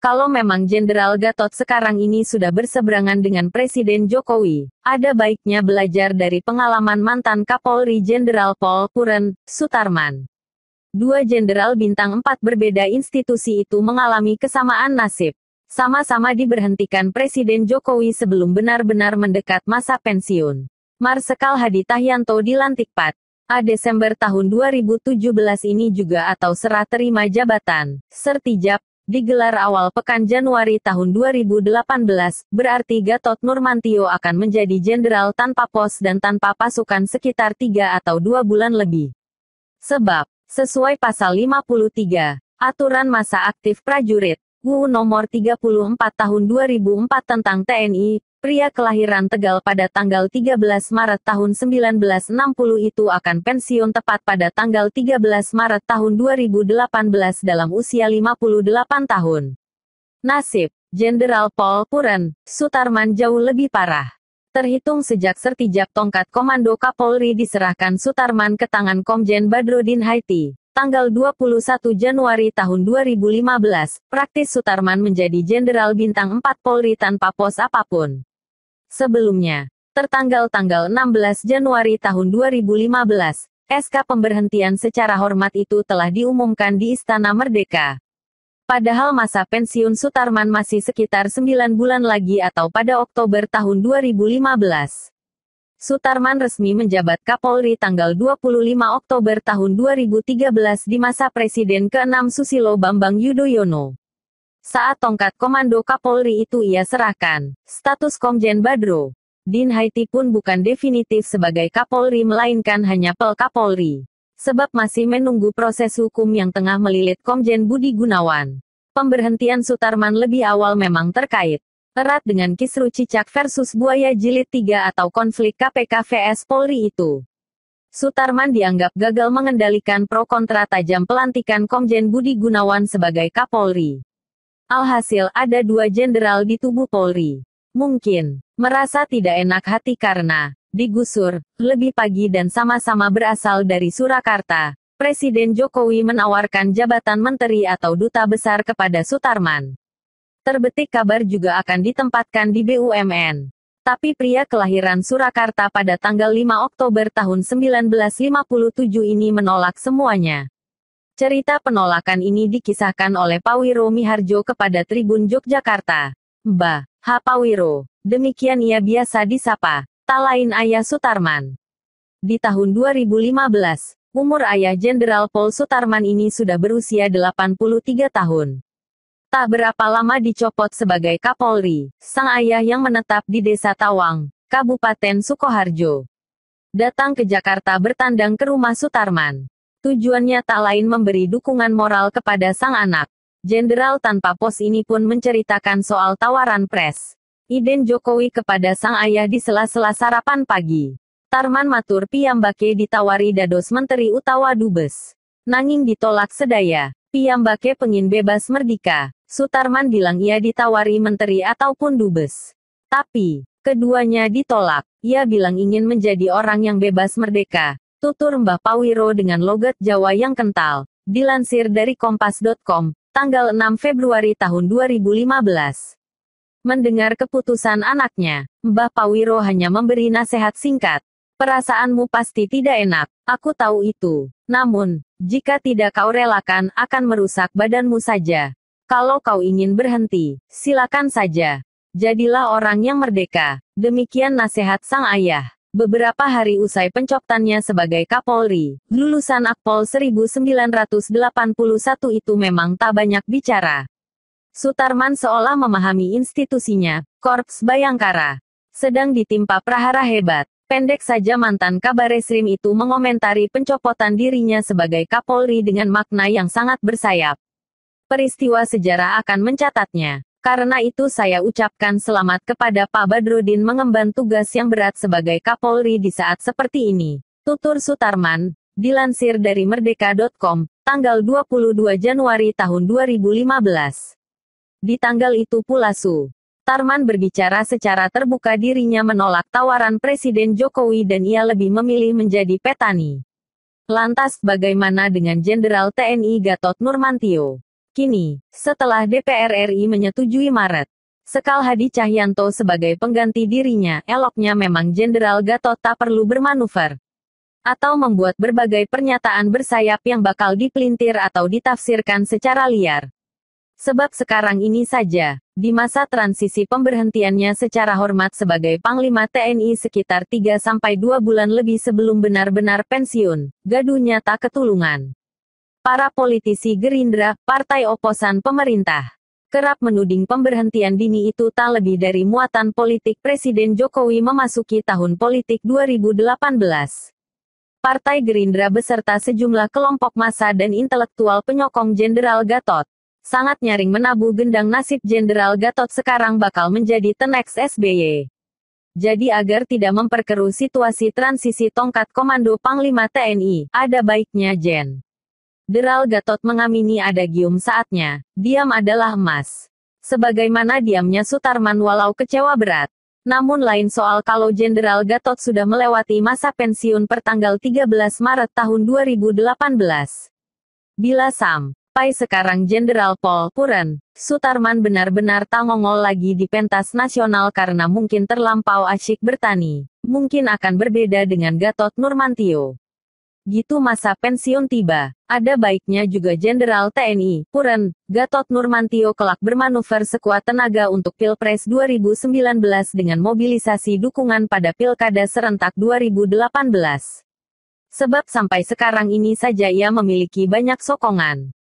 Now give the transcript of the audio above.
Kalau memang Jenderal Gatot sekarang ini sudah berseberangan dengan Presiden Jokowi, ada baiknya belajar dari pengalaman mantan Kapolri Jenderal Pol Puren, Sutarman. Dua jenderal bintang empat berbeda institusi itu mengalami kesamaan nasib. Sama-sama diberhentikan Presiden Jokowi sebelum benar-benar mendekat masa pensiun. Marsekal Hadi Tahyanto dilantik Pat. A Desember tahun 2017 ini juga atau serah terima jabatan, sertijab, digelar awal pekan Januari tahun 2018, berarti Gatot Nurmantio akan menjadi jenderal tanpa pos dan tanpa pasukan sekitar 3 atau 2 bulan lebih. Sebab, sesuai pasal 53, aturan masa aktif prajurit, UU nomor 34 tahun 2004 tentang TNI, pria kelahiran Tegal pada tanggal 13 Maret tahun 1960 itu akan pensiun tepat pada tanggal 13 Maret tahun 2018 dalam usia 58 tahun. Nasib, Jenderal Paul Puren, Sutarman jauh lebih parah. Terhitung sejak sertijab tongkat Komando Kapolri diserahkan Sutarman ke tangan Komjen Badrodin Haiti tanggal 21 Januari tahun 2015, praktis Sutarman menjadi Jenderal Bintang 4 Polri tanpa pos apapun. Sebelumnya, tertanggal tanggal 16 Januari tahun 2015, SK pemberhentian secara hormat itu telah diumumkan di Istana Merdeka. Padahal masa pensiun Sutarman masih sekitar 9 bulan lagi atau pada Oktober tahun 2015. Sutarman resmi menjabat Kapolri tanggal 25 Oktober tahun 2013 di masa Presiden ke-6 Susilo Bambang Yudhoyono. Saat tongkat komando Kapolri itu ia serahkan, status Komjen Badro, Din Haiti pun bukan definitif sebagai Kapolri melainkan hanya Pel Kapolri. Sebab masih menunggu proses hukum yang tengah melilit Komjen Budi Gunawan. Pemberhentian Sutarman lebih awal memang terkait erat dengan kisru cicak versus buaya jilid 3 atau konflik KPK vs Polri itu. Sutarman dianggap gagal mengendalikan pro kontra tajam pelantikan Komjen Budi Gunawan sebagai Kapolri. Alhasil ada dua jenderal di tubuh Polri. Mungkin merasa tidak enak hati karena digusur lebih pagi dan sama-sama berasal dari Surakarta. Presiden Jokowi menawarkan jabatan menteri atau duta besar kepada Sutarman. Terbetik kabar juga akan ditempatkan di BUMN. Tapi pria kelahiran Surakarta pada tanggal 5 Oktober tahun 1957 ini menolak semuanya. Cerita penolakan ini dikisahkan oleh Pawiro Miharjo kepada Tribun Yogyakarta. Mbah, H. Pawiro, demikian ia biasa disapa, tak lain Ayah Sutarman. Di tahun 2015, umur Ayah Jenderal Pol Sutarman ini sudah berusia 83 tahun. Tak berapa lama dicopot sebagai Kapolri, sang ayah yang menetap di Desa Tawang, Kabupaten Sukoharjo. Datang ke Jakarta bertandang ke rumah Sutarman. Tujuannya tak lain memberi dukungan moral kepada sang anak. Jenderal tanpa pos ini pun menceritakan soal tawaran pres. Iden Jokowi kepada sang ayah di sela-sela sarapan pagi. Tarman matur piyambake ditawari dados menteri utawa dubes. Nanging ditolak sedaya. Piyambake pengin bebas merdeka. Sutarman bilang ia ditawari menteri ataupun dubes. Tapi, keduanya ditolak. Ia bilang ingin menjadi orang yang bebas merdeka. Tutur Mbah Pawiro dengan logat Jawa yang kental. Dilansir dari kompas.com, tanggal 6 Februari tahun 2015. Mendengar keputusan anaknya, Mbah Pawiro hanya memberi nasihat singkat. Perasaanmu pasti tidak enak, aku tahu itu. Namun, jika tidak kau relakan, akan merusak badanmu saja. Kalau kau ingin berhenti, silakan saja. Jadilah orang yang merdeka. Demikian nasihat sang ayah. Beberapa hari usai pencoptannya sebagai Kapolri, lulusan Akpol 1981 itu memang tak banyak bicara. Sutarman seolah memahami institusinya, Korps Bayangkara. Sedang ditimpa prahara hebat. Pendek saja mantan Kabareskrim itu mengomentari pencopotan dirinya sebagai Kapolri dengan makna yang sangat bersayap peristiwa sejarah akan mencatatnya. Karena itu saya ucapkan selamat kepada Pak Badrudin mengemban tugas yang berat sebagai Kapolri di saat seperti ini. Tutur Sutarman, dilansir dari merdeka.com, tanggal 22 Januari tahun 2015. Di tanggal itu pula Su. Tarman berbicara secara terbuka dirinya menolak tawaran Presiden Jokowi dan ia lebih memilih menjadi petani. Lantas bagaimana dengan Jenderal TNI Gatot Nurmantio? Kini, setelah DPR RI menyetujui Maret, Sekal Hadi Cahyanto sebagai pengganti dirinya, eloknya memang Jenderal Gatot tak perlu bermanuver. Atau membuat berbagai pernyataan bersayap yang bakal dipelintir atau ditafsirkan secara liar. Sebab sekarang ini saja, di masa transisi pemberhentiannya secara hormat sebagai Panglima TNI sekitar 3-2 bulan lebih sebelum benar-benar pensiun, gaduhnya tak ketulungan para politisi Gerindra, partai oposan pemerintah, kerap menuding pemberhentian dini itu tak lebih dari muatan politik Presiden Jokowi memasuki tahun politik 2018. Partai Gerindra beserta sejumlah kelompok massa dan intelektual penyokong Jenderal Gatot, sangat nyaring menabuh gendang nasib Jenderal Gatot sekarang bakal menjadi tenex SBY. Jadi agar tidak memperkeruh situasi transisi tongkat komando Panglima TNI, ada baiknya Jen. Deral Gatot mengamini ada gium saatnya, diam adalah emas. Sebagaimana diamnya Sutarman walau kecewa berat. Namun lain soal kalau Jenderal Gatot sudah melewati masa pensiun pertanggal 13 Maret tahun 2018. Bila Sam, Pai sekarang Jenderal Pol Puren, Sutarman benar-benar tangongol lagi di pentas nasional karena mungkin terlampau asyik bertani. Mungkin akan berbeda dengan Gatot Nurmantio. Gitu masa pensiun tiba, ada baiknya juga Jenderal TNI, Puren, Gatot Nurmantio kelak bermanuver sekuat tenaga untuk Pilpres 2019 dengan mobilisasi dukungan pada Pilkada serentak 2018. Sebab sampai sekarang ini saja ia memiliki banyak sokongan.